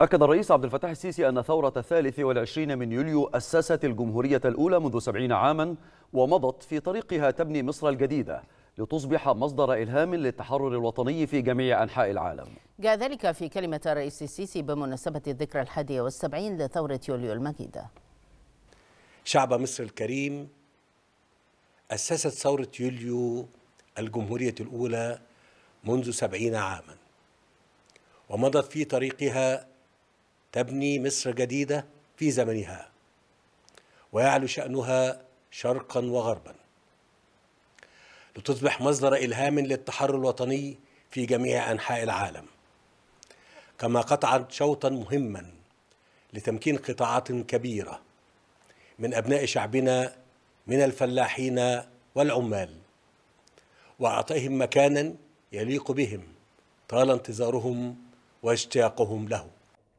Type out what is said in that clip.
أكد الرئيس عبد الفتاح السيسي أن ثورة الثالث والعشرين من يوليو أسست الجمهورية الأولى منذ سبعين عاما ومضت في طريقها تبني مصر الجديدة لتصبح مصدر إلهام للتحرر الوطني في جميع أنحاء العالم جاء ذلك في كلمة الرئيس السيسي بمناسبة الذكرى الحادية والسبعين لثورة يوليو المجيدة شعب مصر الكريم أسست ثورة يوليو الجمهورية الأولى منذ سبعين عاما ومضت في طريقها تبني مصر جديدة في زمنها ويعلو شأنها شرقا وغربا لتصبح مصدر إلهام للتحرر الوطني في جميع أنحاء العالم كما قطعت شوطا مهما لتمكين قطاعات كبيرة من أبناء شعبنا من الفلاحين والعمال وأعطيهم مكانا يليق بهم طال انتظارهم واشتياقهم له